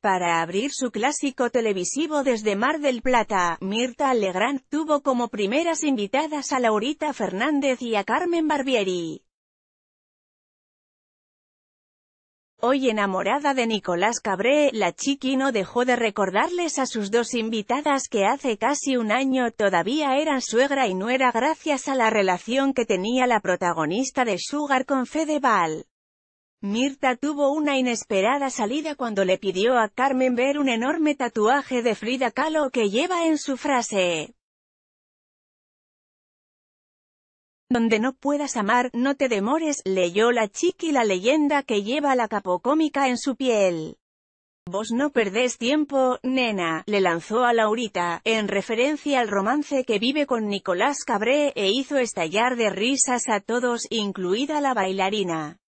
Para abrir su clásico televisivo desde Mar del Plata, Mirta Legrand tuvo como primeras invitadas a Laurita Fernández y a Carmen Barbieri. Hoy enamorada de Nicolás Cabré, la chiqui no dejó de recordarles a sus dos invitadas que hace casi un año todavía eran suegra y nuera gracias a la relación que tenía la protagonista de Sugar con Fedeval. Mirta tuvo una inesperada salida cuando le pidió a Carmen ver un enorme tatuaje de Frida Kahlo que lleva en su frase. Donde no puedas amar, no te demores, leyó la chiqui la leyenda que lleva la capocómica en su piel. Vos no perdés tiempo, nena, le lanzó a Laurita, en referencia al romance que vive con Nicolás Cabré, e hizo estallar de risas a todos, incluida la bailarina.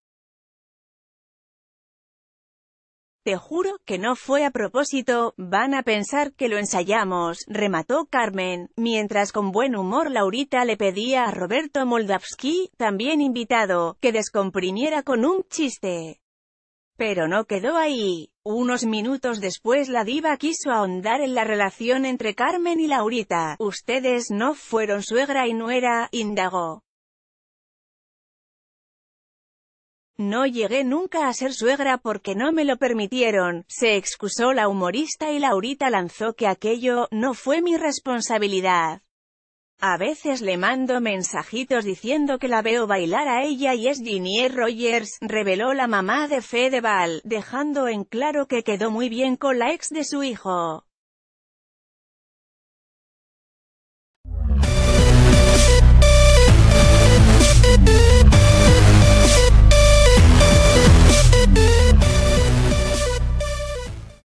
Te juro que no fue a propósito, van a pensar que lo ensayamos, remató Carmen, mientras con buen humor Laurita le pedía a Roberto Moldavsky, también invitado, que descomprimiera con un chiste. Pero no quedó ahí. Unos minutos después la diva quiso ahondar en la relación entre Carmen y Laurita. Ustedes no fueron suegra y nuera, indagó. No llegué nunca a ser suegra porque no me lo permitieron, se excusó la humorista y Laurita lanzó que aquello, no fue mi responsabilidad. A veces le mando mensajitos diciendo que la veo bailar a ella y es Ginny Rogers, reveló la mamá de Fedeval, dejando en claro que quedó muy bien con la ex de su hijo.